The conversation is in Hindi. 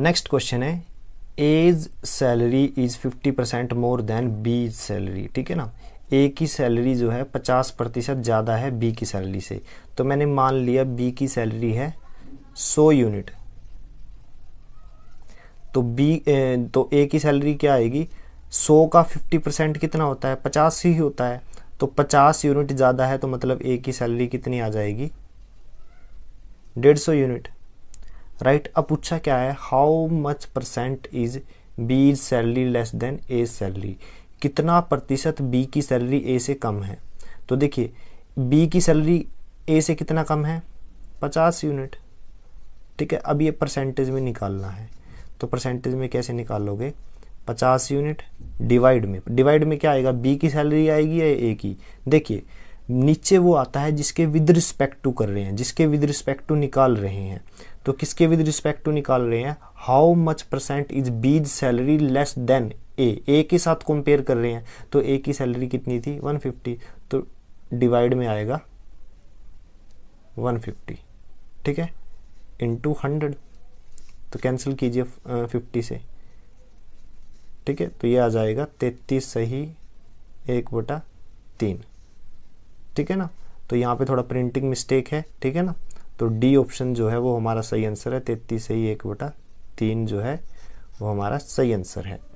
नेक्स्ट क्वेश्चन है A's salary is fifty percent more than B salary ठीक है ना ए की सैलरी जो है पचास प्रतिशत ज़्यादा है बी की सैलरी से तो मैंने मान लिया बी की सैलरी है सो यूनिट तो बी तो ए की सैलरी क्या आएगी सौ का फिफ्टी परसेंट कितना होता है पचास ही होता है तो पचास यूनिट ज़्यादा है तो मतलब ए की सैलरी कितनी आ जाएगी डेढ़ सौ यूनिट राइट अब पूछा क्या है how much percent is B salary less than A salary कितना प्रतिशत बी की सैलरी ए से कम है तो देखिए बी की सैलरी ए से कितना कम है पचास यूनिट ठीक है अब ये परसेंटेज में निकालना है तो परसेंटेज में कैसे निकालोगे पचास यूनिट डिवाइड में डिवाइड में क्या आएगा बी की सैलरी आएगी या ए की देखिए नीचे वो आता है जिसके विद रिस्पेक्ट टू कर रहे हैं जिसके विद रिस्पेक्ट टू निकाल रहे हैं तो किसके विद रिस्पेक्ट टू निकाल रहे हैं how much percent is B's salary less than A A के साथ कंपेयर कर रहे हैं तो ए की सैलरी कितनी थी 150 तो डिवाइड में आएगा 150 ठीक है इंटू हंड्रेड तो कैंसिल कीजिए फिफ्टी से ठीक है तो ये आ जाएगा तैतीस सही एक बटा तीन ठीक है ना तो यहाँ पे थोड़ा प्रिंटिंग मिस्टेक है ठीक है ना तो डी ऑप्शन जो है वो हमारा सही आंसर है तैतीस से ही एक बटा तीन जो है वो हमारा सही आंसर है